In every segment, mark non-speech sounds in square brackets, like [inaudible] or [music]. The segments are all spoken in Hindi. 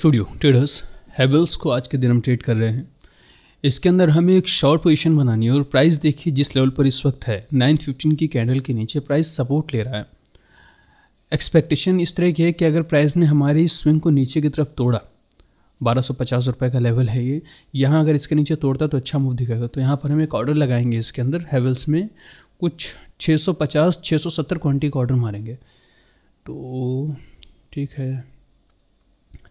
स्टूडियो ट्रेडर्स हैवल्स को आज के दिन हम ट्रेड कर रहे हैं इसके अंदर हमें एक शॉर्ट पोजीशन बनानी है और प्राइस देखिए जिस लेवल पर इस वक्त है 915 की कैंडल के नीचे प्राइस सपोर्ट ले रहा है एक्सपेक्टेशन इस तरह की है कि अगर प्राइस ने हमारी इस स्विंग को नीचे की तरफ तोड़ा बारह सौ पचास रुपये का लेवल है ये यहाँ अगर इसके नीचे तोड़ता तो अच्छा मूव दिखाएगा तो यहाँ पर हम एक ऑर्डर लगाएंगे इसके अंदर हैवल्स में कुछ 650 670 क्वांटिटी का ऑर्डर मारेंगे तो ठीक है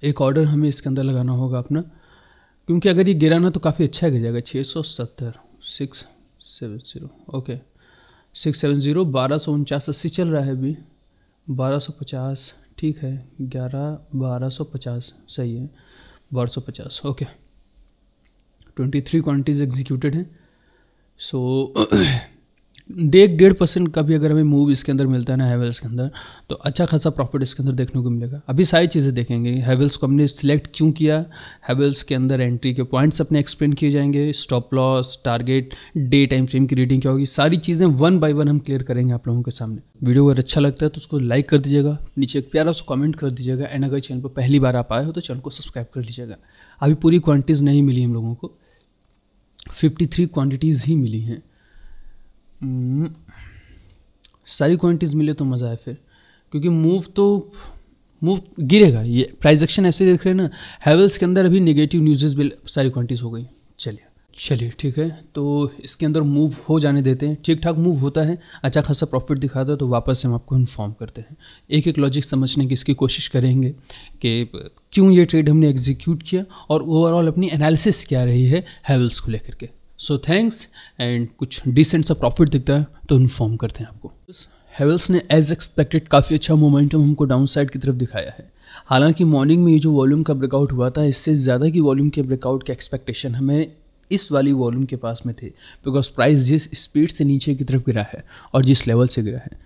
एक ऑर्डर हमें इसके अंदर लगाना होगा अपना क्योंकि अगर ये गिरा ना तो काफ़ी अच्छा गिर जाएगा छः सौ सत्तर six seven zero okay six seven zero बारह सौ उनचास अस्सी चल रहा है अभी बारह सौ पचास ठीक है ग्यारह बारह सौ पचास सही है बारह सौ पचास okay twenty three quantities executed हैं सो so, डेढ़ डेढ़ परसेंट का भी अगर हमें मूव इसके अंदर मिलता है ना हैवेल्स के अंदर तो अच्छा खासा प्रॉफिट इसके अंदर देखने को मिलेगा अभी सारी चीज़ें देखेंगे हैवेल्स को हमने सिलेक्ट क्यों किया हैवेल्स के अंदर एंट्री के पॉइंट्स अपने एक्सप्लेन किए जाएंगे stop loss target day time frame की रीडिंग क्या होगी सारी चीज़ें वन बाई वन हम क्लियर करेंगे आप लोगों के सामने वीडियो अगर अच्छा लगता है तो उसको लाइक कर दीजिएगा नीचे एक प्यारा सा कॉमेंट कर दीजिएगा एंड अगर चैनल पर पहली बार आप आए हो तो चैनल को सब्सक्राइब कर लीजिएगा अभी पूरी क्वान्टिटीज़ नहीं मिली हम लोगों को थ्री क्वान्टिटीज़ ही मिली हैं हम्म। सारी क्वांटिटीज़ मिले तो मज़ा है फिर क्योंकि मूव तो मूव गिरेगा ये प्राइस एक्शन ऐसे देख रहे हैं ना हैवल्स के अंदर अभी नेगेटिव न्यूज़ भी सारी क्वांटिटीज़ हो गई चलिए चलिए ठीक है तो इसके अंदर मूव हो जाने देते हैं ठीक ठाक मूव होता है अच्छा खासा प्रॉफिट दिखाता है तो वापस हम आपको इन्फॉर्म करते हैं एक एक लॉजिक समझने की इसकी कोशिश करेंगे कि क्यों ये ट्रेड हमने एग्जीक्यूट किया और ओवरऑल अपनी एनालिसिस क्या रही है हैवल्स को लेकर के सो थैंक्स एंड कुछ डिसेंट सा प्रॉफिट दिखता है तो इन्फॉर्म करते हैं आपको हेवल्स ने एज एक्सपेक्टेड काफ़ी अच्छा मोमेंटम हमको डाउन साइड की तरफ दिखाया है हालांकि मॉर्निंग में ये जो वॉल्यूम का ब्रेकआउट हुआ था इससे ज़्यादा की वॉल्यूम के ब्रेकआउट का एक्सपेक्टेशन हमें इस वाली वॉल्यूम के पास में थे बिकॉज प्राइस जिस स्पीड से नीचे की तरफ गिरा है और जिस लेवल से गिरा है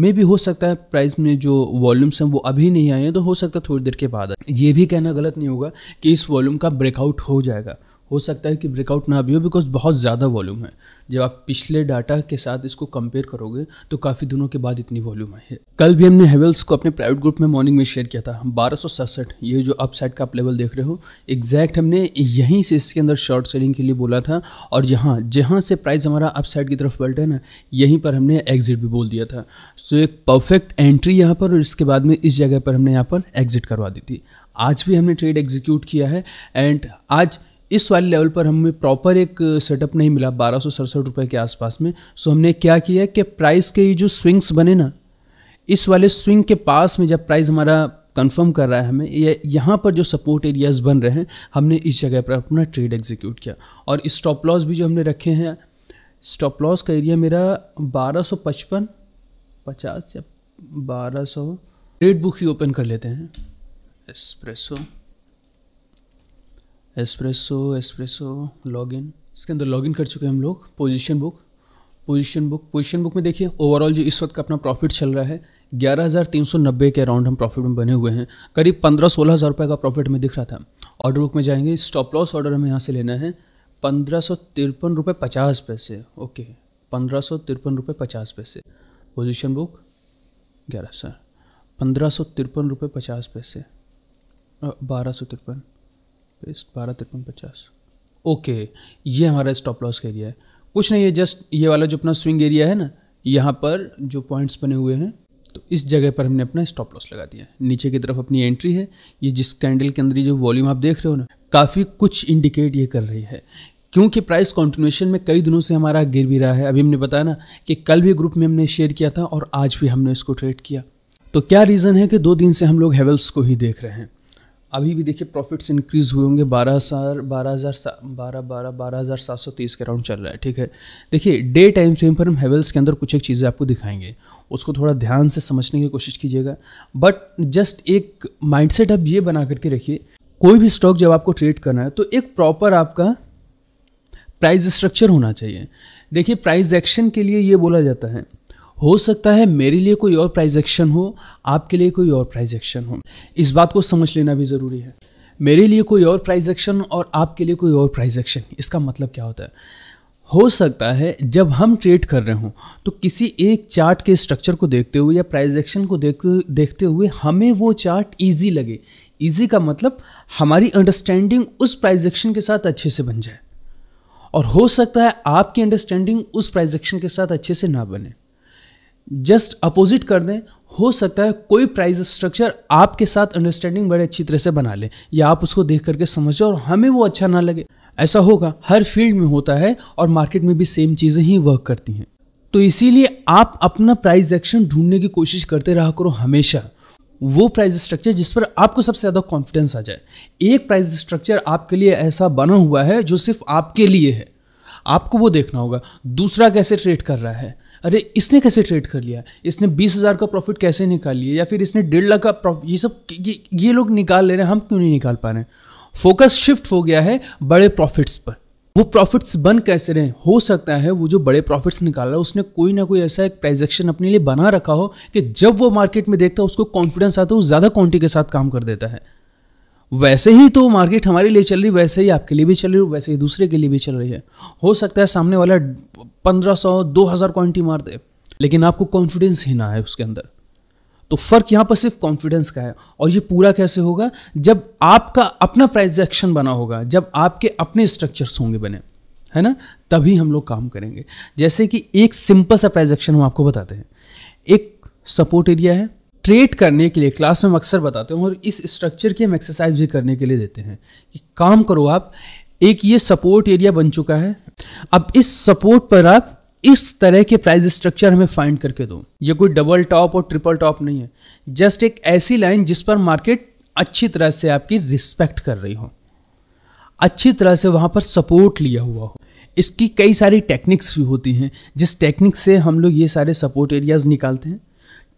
मे भी हो सकता है प्राइस में जो वॉल्यूम्स हैं वो अभी नहीं आए हैं तो हो सकता है थोड़ी देर के बाद ये भी कहना गलत नहीं होगा कि इस वॉल्यूम का ब्रेकआउट हो जाएगा हो सकता है कि ब्रेकआउट ना भी हो बिकॉज बहुत ज़्यादा वॉल्यूम है जब आप पिछले डाटा के साथ इसको कंपेयर करोगे तो काफ़ी दिनों के बाद इतनी वॉल्यूम आई है कल भी हमने हेवल्स को अपने प्राइवेट ग्रुप में मॉर्निंग में शेयर किया था बारह ये जो अपसाइड का आप लेवल देख रहे हो एग्जैक्ट हमने यहीं से इसके अंदर शॉर्ट सेलिंग के लिए बोला था और यहाँ जहाँ से प्राइस हमारा अपसाइड की तरफ बल्ट है ना यहीं पर हमने एग्जिट भी बोल दिया था सो एक परफेक्ट एंट्री यहाँ पर और इसके बाद में इस जगह पर हमने यहाँ पर एग्जिट करवा दी थी आज भी हमने ट्रेड एग्जीक्यूट किया है एंड आज इस वाले लेवल पर हमें प्रॉपर एक सेटअप नहीं मिला बारह सौ के आसपास में सो हमने क्या किया कि प्राइस के जो स्विंग्स बने ना इस वाले स्विंग के पास में जब प्राइस हमारा कंफर्म कर रहा है हमें ये यहाँ पर जो सपोर्ट एरियाज बन रहे हैं हमने इस जगह पर अपना ट्रेड एग्जीक्यूट किया और स्टॉप लॉस भी जो हमने रखे हैं स्टॉप लॉस का एरिया मेरा बारह सौ पचपन पचास या बारह सौ ट्रेड बुक ही ओपन कर लेते हैं एस्प्रेसो एस्प्रेसो एस्प्रेसो लॉगिन इसके अंदर लॉगिन कर चुके हैं हम लोग position book position book position book में देखिए ओवरऑल जो इस वक्त का अपना प्रॉफिट चल रहा है ग्यारह हज़ार तीन सौ नब्बे के अराउंड हम प्रॉफिट में बने हुए हैं करीब पंद्रह सोलह हज़ार रुपये का प्रॉफिट हमें दिख रहा था ऑर्डर बुक में जाएंगे स्टॉप लॉस ऑर्डर हमें यहाँ से लेना है पंद्रह सौ तिरपन रुपये पचास पैसे ओके पंद्रह सौ तिरपन रुपये पचास पैसे पोजिशन बुक ग्यारह सर पंद्रह सौ तिरपन रुपये पचास पैसे बारह सौ तिरपन इस बारह तिरपन पचास ओके ये हमारा स्टॉप लॉस का एरिया है कुछ नहीं है जस्ट ये वाला जो अपना स्विंग एरिया है ना यहाँ पर जो पॉइंट्स बने हुए हैं तो इस जगह पर हमने अपना स्टॉप लॉस लगा दिया नीचे की तरफ अपनी एंट्री है ये जिस कैंडल के अंदर जो वॉल्यूम आप देख रहे हो ना काफ़ी कुछ इंडिकेट ये कर रही है क्योंकि प्राइस कॉन्टिन्यूशन में कई दिनों से हमारा गिर भी रहा है अभी हमने बताया ना कि कल भी ग्रुप में हमने शेयर किया था और आज भी हमने इसको ट्रेड किया तो क्या रीज़न है कि दो दिन से हम लोग हेवल्स को ही देख रहे हैं अभी भी देखिए प्रॉफिट्स इंक्रीज हुए होंगे बारह हज़ार बारह हज़ार बारह बारह बारह हज़ार सात सौ तीस के अराउंड चल रहा है ठीक है देखिए डे टाइम फ्रेम पर हम हेवल्स के अंदर कुछ एक चीज़ें आपको दिखाएंगे उसको थोड़ा ध्यान से समझने की कोशिश कीजिएगा बट जस्ट एक माइंडसेट आप ये बना करके रखिए कोई भी स्टॉक जब आपको ट्रेड करना है तो एक प्रॉपर आपका प्राइस स्ट्रक्चर होना चाहिए देखिए प्राइस एक्शन के लिए ये बोला जाता है हो सकता है मेरे लिए कोई और प्राइज एक्शन हो आपके लिए कोई और प्राइज एक्शन हो इस बात को समझ लेना भी ज़रूरी है मेरे लिए कोई और प्राइज एक्शन और आपके लिए कोई और प्राइज एक्शन इसका मतलब क्या होता है हो सकता है जब हम ट्रेड कर रहे हों तो किसी एक चार्ट के स्ट्रक्चर को देखते हुए या प्राइज एक्शन को देख देखते हुए हमें वो चार्ट ईजी लगे ईजी का मतलब हमारी अंडरस्टैंडिंग उस प्राइज एक्शन के साथ अच्छे से बन जाए और हो सकता है आपकी अंडरस्टैंडिंग उस प्राइजेक्शन के साथ अच्छे से ना बने जस्ट अपोजिट कर दें हो सकता है कोई प्राइस स्ट्रक्चर आपके साथ अंडरस्टैंडिंग बड़े अच्छी तरह से बना ले या आप उसको देख करके समझो और हमें वो अच्छा ना लगे ऐसा होगा हर फील्ड में होता है और मार्केट में भी सेम चीज़ें ही वर्क करती हैं तो इसीलिए आप अपना प्राइस एक्शन ढूंढने की कोशिश करते रहा करो हमेशा वो प्राइस स्ट्रक्चर जिस पर आपको सबसे ज़्यादा कॉन्फिडेंस आ जाए एक प्राइस स्ट्रक्चर आपके लिए ऐसा बना हुआ है जो सिर्फ आपके लिए है आपको वो देखना होगा दूसरा कैसे ट्रेड कर रहा है अरे इसने कैसे ट्रेड कर लिया इसने बीस हज़ार का प्रॉफिट कैसे निकाल लिया या फिर इसने डेढ़ लाख का प्रॉफिट ये सब ये ये लोग निकाल ले रहे हैं हम क्यों नहीं निकाल पा रहे हैं फोकस शिफ्ट हो गया है बड़े प्रॉफिट्स पर वो प्रॉफिट्स बन कैसे रहे हो सकता है वो जो बड़े प्रॉफिट्स निकाल रहा है उसने कोई ना कोई ऐसा एक प्राइजेक्शन अपने लिए बना रखा हो कि जब वो मार्केट में देखता है उसको कॉन्फिडेंस आता है वो ज़्यादा क्वान्टिटी के साथ काम कर देता है वैसे ही तो मार्केट हमारे लिए चल रही वैसे ही आपके लिए भी चल रही है वैसे ही दूसरे के लिए भी चल रही है हो सकता है सामने वाला पंद्रह सौ दो हज़ार क्वान्टी मार दे लेकिन आपको कॉन्फिडेंस ही ना है उसके अंदर तो फ़र्क यहाँ पर सिर्फ कॉन्फिडेंस का है और ये पूरा कैसे होगा जब आपका अपना प्राइज एक्शन बना होगा जब आपके अपने स्ट्रक्चर्स होंगे बने है ना तभी हम लोग काम करेंगे जैसे कि एक सिंपल सा प्राइज एक्शन हम आपको बताते हैं एक सपोर्ट एरिया है ट्रेड करने के लिए क्लास में अक्सर बताते हैं और इस स्ट्रक्चर की हम एक्सरसाइज भी करने के लिए देते हैं कि काम करो आप एक ये सपोर्ट एरिया बन चुका है अब इस सपोर्ट पर आप इस तरह के प्राइस स्ट्रक्चर हमें फाइंड करके दो ये कोई डबल टॉप और ट्रिपल टॉप नहीं है जस्ट एक ऐसी लाइन जिस पर मार्केट अच्छी तरह से आपकी रिस्पेक्ट कर रही हो अच्छी तरह से वहाँ पर सपोर्ट लिया हुआ हो इसकी कई सारी टेक्निक्स भी होती हैं जिस टेक्निक से हम लोग ये सारे सपोर्ट एरियाज़ निकालते हैं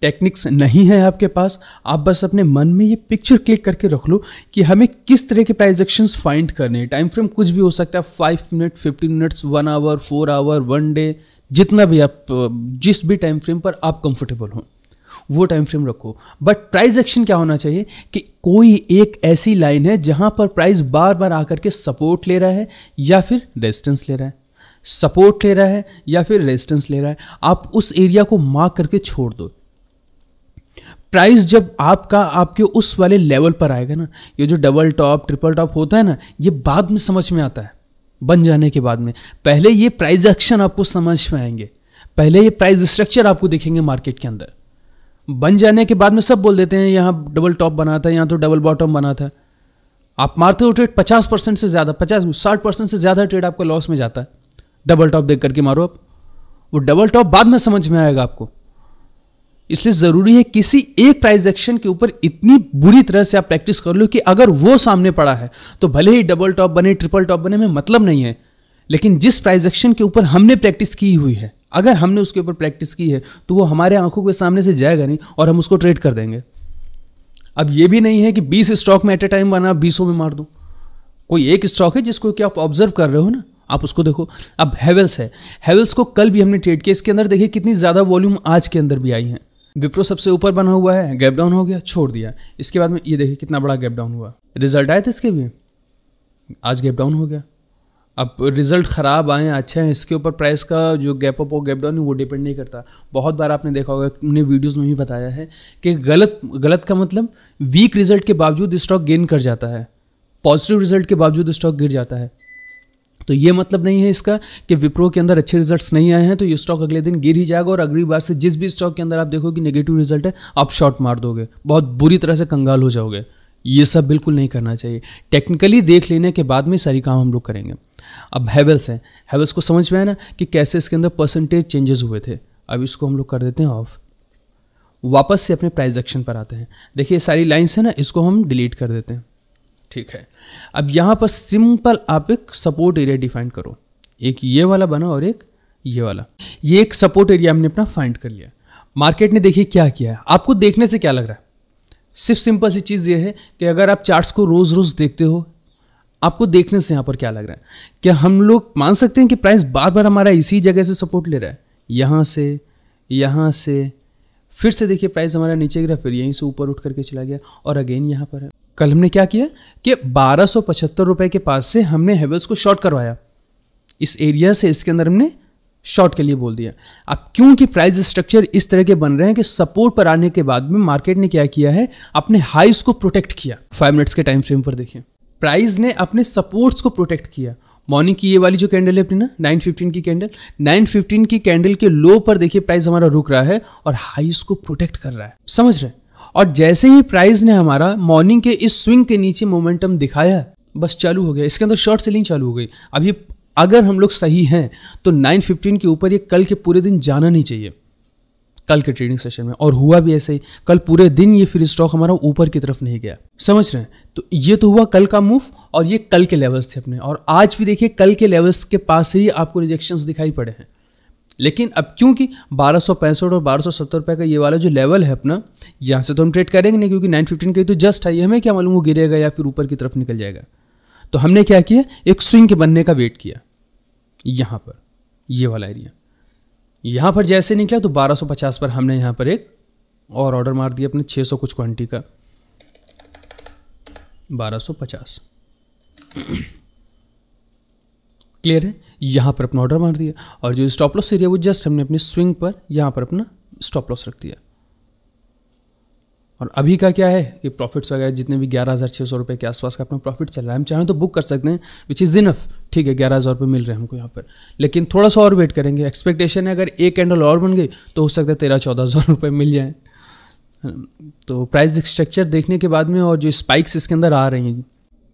टेक्निक्स नहीं है आपके पास आप बस अपने मन में ये पिक्चर क्लिक करके रख लो कि हमें किस तरह के प्राइस फाइंड करने हैं टाइम फ्रेम कुछ भी हो सकता है five minute fifteen minutes one hour four hour one day जितना भी आप जिस भी टाइम फ्रेम पर आप कंफर्टेबल हों वो टाइम फ्रेम रखो बट प्राइज एक्शन क्या होना चाहिए कि कोई एक ऐसी लाइन है जहाँ पर प्राइस बार बार आकर के सपोर्ट ले रहा है या फिर रेजिस्टेंस ले रहा है सपोर्ट ले रहा है या फिर रेजिस्टेंस ले रहा है आप उस एरिया को मार्क करके छोड़ दो प्राइस जब आपका आपके उस वाले लेवल पर आएगा ना ये जो डबल टॉप ट्रिपल टॉप होता है ना ये बाद में समझ में आता है बन जाने के बाद में पहले ये प्राइस एक्शन आपको समझ में आएंगे पहले ये प्राइस स्ट्रक्चर आपको देखेंगे मार्केट के अंदर बन जाने के बाद में सब बोल देते हैं यहाँ डबल टॉप बना था यहाँ तो डबल बॉटम बना था आप मारते हो ट्रेड पचास परसेंट से ज़्यादा पचास साठ परसेंट से ज़्यादा ट्रेड आपका लॉस में जाता है डबल टॉप देख करके मारो आप वो डबल टॉप बाद में समझ में आएगा आपको इसलिए जरूरी है किसी एक प्राइस एक्शन के ऊपर इतनी बुरी तरह से आप प्रैक्टिस कर लो कि अगर वो सामने पड़ा है तो भले ही डबल टॉप बने ट्रिपल टॉप बने में मतलब नहीं है लेकिन जिस प्राइस एक्शन के ऊपर हमने प्रैक्टिस की हुई है अगर हमने उसके ऊपर प्रैक्टिस की है तो वो हमारे आंखों के सामने से जाएगा नहीं और हम उसको ट्रेड कर देंगे अब ये भी नहीं है कि 20 स्टॉक में एट ए टाइम बना बीसों में मार दो कोई एक स्टॉक है जिसको कि आप ऑब्जर्व कर रहे हो ना आप उसको देखो अब हैवेल्स है हैवेल्स को कल भी हमने ट्रेड किया इसके अंदर देखिए कितनी ज़्यादा वॉल्यूम आज के अंदर भी आई है विप्रो सबसे ऊपर बना हुआ है गैप डाउन हो गया छोड़ दिया इसके बाद में ये देखिए कितना बड़ा गैप डाउन हुआ रिजल्ट आए थे इसके भी आज गैप डाउन हो गया अब रिजल्ट ख़राब आए अच्छे हैं इसके ऊपर प्राइस का जो गैप अप और गैप डाउन है वो डिपेंड नहीं करता बहुत बार आपने देखा होगा अपने वीडियोस में भी बताया है कि गलत गलत का मतलब वीक रिजल्ट के बावजूद स्टॉक गेन कर जाता है पॉजिटिव रिजल्ट के बावजूद स्टॉक गिर जाता है तो ये मतलब नहीं है इसका कि विप्रो के अंदर अच्छे रिजल्ट्स नहीं आए हैं तो ये स्टॉक अगले दिन गिर ही जाएगा और अगली बार से जिस भी स्टॉक के अंदर आप देखोगे नेगेटिव रिजल्ट है आप शॉर्ट मार दोगे बहुत बुरी तरह से कंगाल हो जाओगे ये सब बिल्कुल नहीं करना चाहिए टेक्निकली देख लेने के बाद में सारी काम हम लोग करेंगे अब हैवल्स हैं हैवल्स को समझ में आए ना कि कैसे इसके अंदर परसेंटेज चेंजेस हुए थे अब इसको हम लोग कर देते हैं ऑफ वापस से अपने प्राइज एक्शन पर आते हैं देखिए सारी लाइन्स हैं ना इसको हम डिलीट कर देते हैं ठीक है अब यहाँ पर सिंपल आप एक सपोर्ट एरिया डिफाइन करो एक ये वाला बना और एक ये वाला ये एक सपोर्ट एरिया हमने अपना फाइंड कर लिया मार्केट ने देखिए क्या किया है आपको देखने से क्या लग रहा है सिर्फ सिंपल सी चीज़ ये है कि अगर आप चार्ट्स को रोज़ रोज़ देखते हो आपको देखने से यहाँ पर क्या लग रहा है क्या हम लोग मान सकते हैं कि प्राइस बार बार हमारा इसी जगह से सपोर्ट ले रहा है यहाँ से यहाँ से फिर से देखिए प्राइस हमारा नीचे गिरा फिर यहीं से ऊपर उठ करके चला गया और अगेन यहाँ पर है कल हमने क्या किया कि बारह सौ पचहत्तर रुपये के पास से हमने हेवल्स को शॉर्ट करवाया इस एरिया से इसके अंदर हमने शॉर्ट के लिए बोल दिया अब क्योंकि प्राइस स्ट्रक्चर इस तरह के बन रहे हैं कि सपोर्ट पर आने के बाद में मार्केट ने क्या किया है अपने हाइस को प्रोटेक्ट किया फाइव मिनट्स के टाइम फ्रेम पर देखिए प्राइस ने अपने सपोर्ट्स को प्रोटेक्ट किया मॉर्निंग की ये वाली जो कैंडल है अपनी ना 915 की कैंडल 915 की कैंडल के लो पर देखिए प्राइस हमारा रुक रहा है और हाइस को प्रोटेक्ट कर रहा है समझ रहे हैं और जैसे ही प्राइस ने हमारा मॉर्निंग के इस स्विंग के नीचे मोमेंटम दिखाया बस चालू हो गया इसके अंदर शॉर्ट सेलिंग चालू हो गई अब ये अगर हम लोग सही हैं तो 915 के ऊपर ये कल के पूरे दिन जाना नहीं चाहिए कल के ट्रेडिंग सेशन में और हुआ भी ऐसे ही कल पूरे दिन ये फिर स्टॉक हमारा ऊपर की तरफ नहीं गया समझ रहे हैं तो ये तो हुआ कल का मूव और ये कल के लेवल्स थे अपने और आज भी देखिए कल के लेवल्स के पास ही आपको रिजेक्शन दिखाई पड़े हैं लेकिन अब क्योंकि बारह सौ पैंसठ और बारह सौ सत्तर रुपये का ये वाला जो लेवल है अपना यहाँ से तो हम ट्रेड करेंगे नहीं क्योंकि नाइन फिफ्टीन का तो जस्ट आई हमें क्या मालूम वो गिरेगा या फिर ऊपर की तरफ निकल जाएगा तो हमने क्या किया एक स्विंग के बनने का वेट किया यहाँ पर ये वाला एरिया यहाँ पर जैसे निकला तो 1250 पर हमने यहाँ पर एक और ऑर्डर मार दिया अपने 600 कुछ क्वांटिटी का 1250 क्लियर है यहाँ पर अपना ऑर्डर मार दिया और जो स्टॉप लॉस एरिया वो जस्ट हमने अपने स्विंग पर यहाँ पर अपना स्टॉप लॉस रख दिया और अभी का क्या है कि प्रॉफिट्स वगैरह जितने भी ग्यारह हज़ार छः सौ रुपये के आसपास का अपना प्रॉफिट चल रहा है हम चाहें तो बुक कर सकते हैं विच इज़ इनफ ठीक है ग्यारह हज़ार रुपये मिल रहे हैं हमको यहाँ पर लेकिन थोड़ा सा और वेट करेंगे एक्सपेक्टेशन है अगर एक कैंडल और बन गई तो हो सकता है तेरह चौदह हज़ार रुपये मिल जाए तो प्राइस स्ट्रक्चर देखने के बाद में और जो स्पाइक्स इसके अंदर आ रही हैं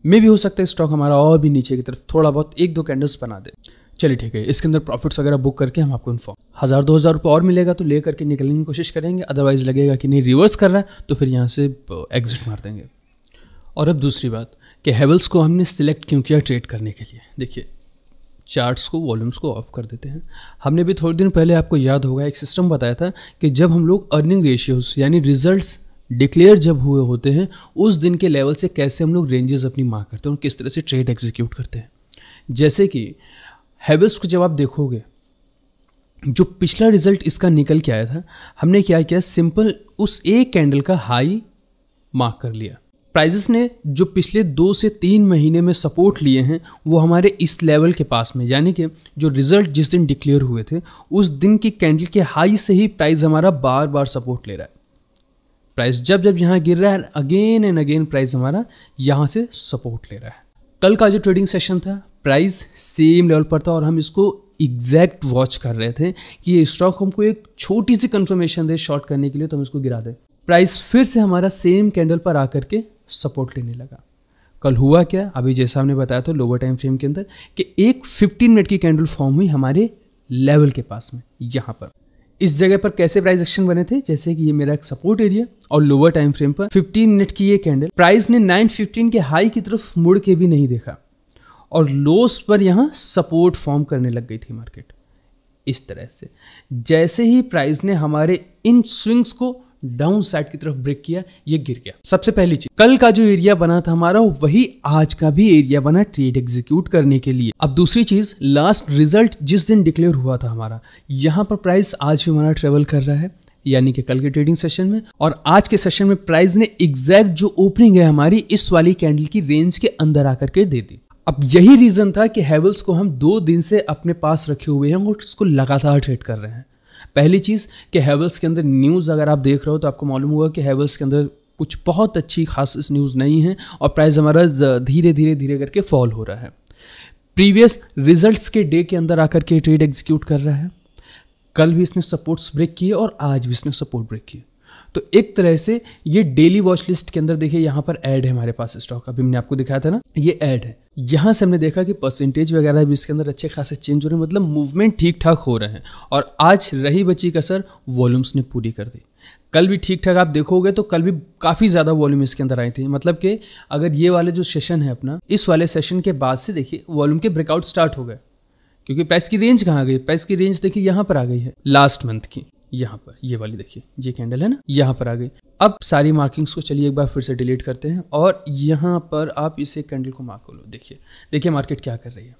मे भी हो सकता है स्टॉक हमारा और भी नीचे की तरफ थोड़ा बहुत एक दो कैंडल्स बना दे चलिए ठीक है इसके अंदर प्रॉफिट्स वगैरह बुक करके हम आपको इन्फॉर्म हज़ार दो हज़ार रुपये और मिलेगा तो ले करके निकलने की कोशिश करेंगे अदरवाइज़ लगेगा कि नहीं रिवर्स कर रहा है तो फिर यहाँ से एग्जिट मार देंगे और अब दूसरी बात कि हेवल्स को हमने सिलेक्ट क्यों किया ट्रेड करने के लिए देखिए चार्ट्स को वॉल्यूम्स को ऑफ कर देते हैं हमने भी थोड़े दिन पहले आपको याद होगा एक सिस्टम बताया था कि जब हम लोग अर्निंग रेशियोज़ यानी रिजल्ट्स डिक्लेयर जब हुए होते हैं उस दिन के लेवल से कैसे हम लोग रेंजेस अपनी मार्क करते हैं और किस तरह से ट्रेड एग्जीक्यूट करते हैं जैसे कि हैबिट्स को जब आप देखोगे जो पिछला रिजल्ट इसका निकल के आया था हमने क्या किया सिंपल उस एक कैंडल का हाई मार्क कर लिया प्राइजेस ने जो पिछले दो से तीन महीने में सपोर्ट लिए हैं वो हमारे इस लेवल के पास में यानी कि जो रिजल्ट जिस दिन डिक्लेयर हुए थे उस दिन की कैंडल के हाई से ही प्राइस हमारा बार बार सपोर्ट ले रहा है प्राइस जब जब यहाँ गिर रहा है अगेन एंड अगेन प्राइस हमारा यहाँ से सपोर्ट ले रहा है कल का जो ट्रेडिंग सेशन था प्राइस सेम लेवल पर था और हम इसको एग्जैक्ट वॉच कर रहे थे कि ये स्टॉक हमको एक छोटी सी कंफर्मेशन दे शॉर्ट करने के लिए तो हम इसको गिरा दें प्राइस फिर से हमारा सेम कैंडल पर आकर के सपोर्ट लेने लगा कल हुआ क्या अभी जैसा हमने बताया था लोअर टाइम फ्रेम के अंदर कि एक 15 मिनट की कैंडल फॉर्म हुई हमारे लेवल के पास में यहाँ पर इस जगह पर कैसे प्राइस एक्शन बने थे जैसे कि ये मेरा एक सपोर्ट एरिया और लोअर टाइम फ्रेम पर 15 मिनट की ये कैंडल प्राइस ने 915 के हाई की तरफ मुड़ के भी नहीं देखा और लोस पर यहाँ सपोर्ट फॉर्म करने लग गई थी मार्केट इस तरह से जैसे ही प्राइस ने हमारे इन स्विंग्स को डाउन साइड की तरफ ब्रेक किया ये गिर गया सबसे पहली चीज कल का जो एरिया बना था हमारा वही आज का भी एरिया बना ट्रेड एग्जीक्यूट करने के लिए अब दूसरी चीज लास्ट रिजल्ट जिस दिन डिक्लेयर हुआ था हमारा यहाँ पर प्राइस आज भी हमारा ट्रेवल कर रहा है यानी कि कल के ट्रेडिंग सेशन में और आज के सेशन में प्राइस ने एग्जैक्ट जो ओपनिंग है हमारी इस वाली कैंडल की रेंज के अंदर आकर के दे दी अब यही रीजन था कि हैवल्स को हम दो दिन से अपने पास रखे हुए हैं और इसको लगातार ट्रेड कर रहे हैं पहली चीज़ कि हेवल्स के अंदर न्यूज़ अगर आप देख रहे हो तो आपको मालूम हुआ कि हैवल्स के अंदर कुछ बहुत अच्छी खास न्यूज़ नहीं है और प्राइस हमारा धीरे धीरे धीरे करके फॉल हो रहा है प्रीवियस रिजल्ट्स के डे के अंदर आकर के ट्रेड एग्जीक्यूट कर रहा है कल भी इसने सपोर्ट्स ब्रेक किए और आज भी इसने सपोर्ट ब्रेक किए तो एक तरह से ये डेली वॉच लिस्ट के अंदर देखिए यहाँ पर ऐड है हमारे पास स्टॉक अभी हमने आपको दिखाया था ना ये ऐड है यहाँ से हमने देखा कि परसेंटेज वगैरह भी इसके अंदर अच्छे खासे चेंज हो रहे हैं मतलब मूवमेंट ठीक ठाक हो रहे हैं और आज रही बची कसर वॉल्यूम्स ने पूरी कर दी कल भी ठीक ठाक आप देखोगे तो कल भी काफ़ी ज़्यादा वॉल्यूम इसके अंदर आई थी मतलब कि अगर ये वाले जो सेशन है अपना इस वाले सेशन के बाद से देखिए वॉल्यूम के ब्रेकआउट स्टार्ट हो गए क्योंकि प्राइस की रेंज कहाँ गई प्राइस की रेंज देखिए यहाँ पर आ गई है लास्ट मंथ की यहाँ पर ये वाली देखिए ये कैंडल है ना यहाँ पर आ गई अब सारी मार्किंग्स को चलिए एक बार फिर से डिलीट करते हैं और यहाँ पर आप इसे कैंडल को मार्क कर लो देखिए देखिए मार्केट क्या कर रही है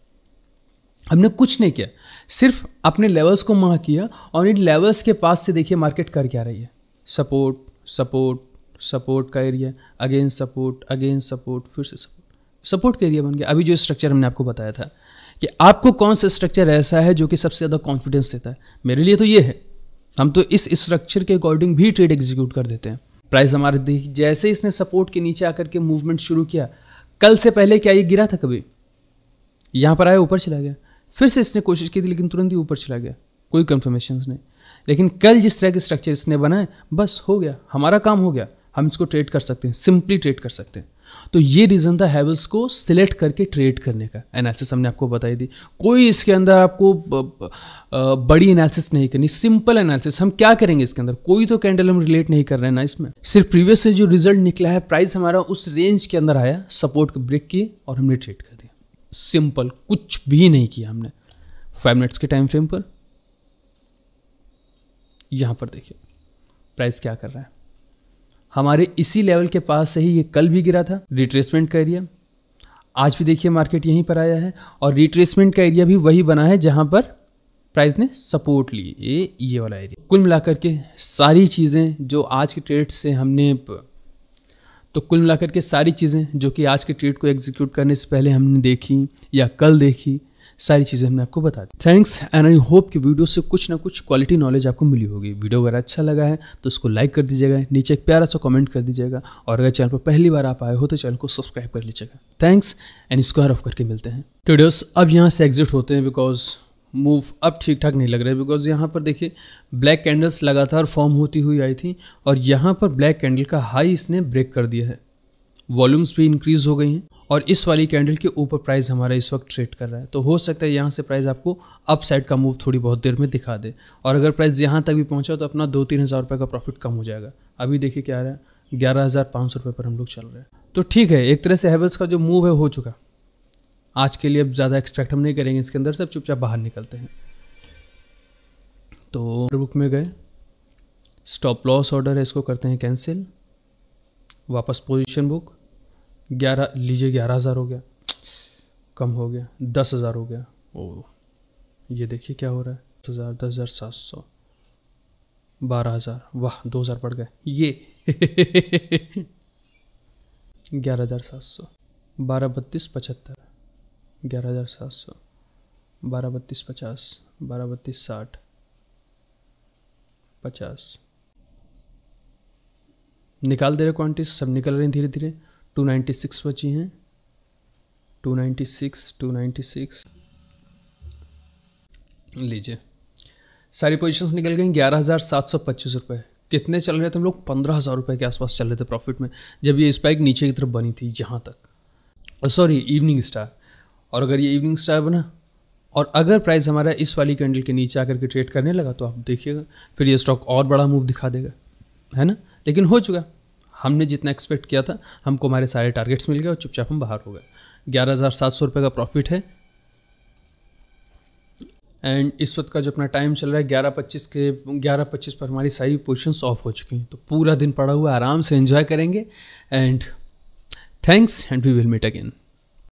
हमने कुछ नहीं किया सिर्फ अपने लेवल्स को मार्क किया और इन लेवल्स के पास से देखिए मार्केट कर क्या रही है सपोर्ट सपोर्ट सपोर्ट का area again support again support फिर से सपोर्ट सपोर्ट का एरिया बन गया अभी जो स्ट्रक्चर हमने आपको बताया था कि आपको कौन सा स्ट्रक्चर ऐसा है जो कि सबसे ज़्यादा कॉन्फिडेंस देता है मेरे लिए तो ये है हम तो इस स्ट्रक्चर के अकॉर्डिंग भी ट्रेड एग्जीक्यूट कर देते हैं प्राइस हमारे देख जैसे इसने सपोर्ट के नीचे आकर के मूवमेंट शुरू किया कल से पहले क्या ये गिरा था कभी यहाँ पर आया ऊपर चला गया फिर से इसने कोशिश की थी लेकिन तुरंत ही ऊपर चला गया कोई कन्फर्मेशन नहीं लेकिन कल जिस तरह के स्ट्रक्चर इसने बनाए बस हो गया हमारा काम हो गया हम इसको ट्रेड कर सकते हैं सिंपली ट्रेड कर सकते हैं तो ये रीज़न था हैवल्स को सिलेक्ट करके ट्रेड करने का एनालिसिस हमने आपको बताई दी कोई इसके अंदर आपको बड़ी एनालिसिस नहीं करनी सिंपल एनालिसिस हम क्या करेंगे इसके अंदर कोई तो कैंडल हम रिलेट नहीं कर रहे हैं ना इसमें सिर्फ प्रीवियस से जो रिजल्ट निकला है प्राइस हमारा उस रेंज के अंदर आया सपोर्ट को ब्रेक की और हमने ट्रेड कर दिया सिंपल कुछ भी नहीं किया हमने फाइव मिनट्स के टाइम फ्रेम पर यहाँ पर देखिए प्राइस क्या कर रहा है हमारे इसी लेवल के पास से ही ये कल भी गिरा था रिट्रेसमेंट का एरिया आज भी देखिए मार्केट यहीं पर आया है और रिट्रेसमेंट का एरिया भी वही बना है जहाँ पर प्राइस ने सपोर्ट ली ये ये वाला एरिया कुल मिलाकर के सारी चीज़ें जो आज के ट्रेड से हमने तो कुल मिलाकर के सारी चीज़ें जो कि आज के ट्रेड को एग्जीक्यूट करने से पहले हमने देखी या कल देखी सारी चीज़ें हमने आपको बता दी थैंक्स एंड आई होप कि वीडियो से कुछ ना कुछ क्वालिटी नॉलेज आपको मिली होगी वीडियो अगर अच्छा लगा है तो उसको लाइक कर दीजिएगा नीचे एक प्यारा सा कमेंट कर दीजिएगा और अगर चैनल पर पहली बार आप आए हो तो चैनल को सब्सक्राइब कर लीजिएगा थैंक्स एंड स्क्वायर ऑफ करके मिलते हैं टूडियोस तो अब यहाँ से एग्जिट होते हैं बिकॉज मूव अब ठीक ठाक नहीं लग रहा है बिकॉज यहाँ पर देखिए ब्लैक कैंडल्स लगातार फॉर्म होती हुई आई थी और यहाँ पर ब्लैक कैंडल का हाई इसने ब्रेक कर दिया है वॉल्यूम्स भी इंक्रीज़ हो गई हैं और इस वाली कैंडल के ऊपर प्राइस हमारा इस वक्त ट्रेड कर रहा है तो हो सकता है यहाँ से प्राइस आपको अप साइड का मूव थोड़ी बहुत देर में दिखा दे और अगर प्राइस यहाँ तक भी पहुँचा तो अपना दो तीन हज़ार रुपये का प्रॉफिट कम हो जाएगा अभी देखिए क्या आ रहा है ग्यारह हज़ार पाँच सौ रुपये पर हम लोग चल रहे हैं तो ठीक है एक तरह से हैवल्स का जो मूव है हो चुका आज के लिए अब ज़्यादा एक्सपेक्ट हम नहीं करेंगे इसके अंदर से चुपचाप बाहर निकलते हैं तो बुक में गए स्टॉप लॉस ऑर्डर है इसको करते हैं कैंसिल वापस पोजीशन बुक ग्यारह लीजिए ग्यारह हज़ार हो गया कम हो गया दस हज़ार हो गया ओ ये देखिए क्या हो रहा है दस हज़ार दस हज़ार सात सौ बारह हज़ार वाह दो हज़ार पड़ गए ये [laughs] ग्यारह हज़ार सात सौ बारह बत्तीस पचहत्तर ग्यारह हज़ार सात सौ बारह बत्तीस पचास बारह बत्तीस साठ पचास निकाल दे रहे क्वांटिटी सब निकल रहे हैं धीरे धीरे टू नाइन्टी सिक्स बची हैं two ninety six two ninety six लीजिए सारी पोजीशंस निकल गई ग्यारह हज़ार सात सौ पच्चीस रुपये कितने चल रहे थे हम लोग पंद्रह हज़ार रुपये के आसपास चल रहे थे प्रॉफिट में जब ये स्पाइक नीचे की तरफ बनी थी जहाँ तक सॉरी इवनिंग स्टार और अगर ये इवनिंग स्टार बना और अगर प्राइस हमारा इस वाली कैंडल के नीचे आकर के ट्रेड करने लगा तो आप देखिएगा फिर ये स्टॉक और बड़ा मूव दिखा देगा है ना लेकिन हो चुका हमने जितना एक्सपेक्ट किया था हमको हमारे सारे टारगेट्स मिल गए और चुपचाप हम बाहर हो गए ग्यारह हज़ार सात सौ रुपये का प्रॉफिट है एंड इस वक्त का जो अपना टाइम चल रहा है ग्यारह पच्चीस के ग्यारह पच्चीस पर हमारी सारी पोजिशन ऑफ हो चुकी हैं तो पूरा दिन पड़ा हुआ आराम से इन्जॉय करेंगे and thanks and we will meet again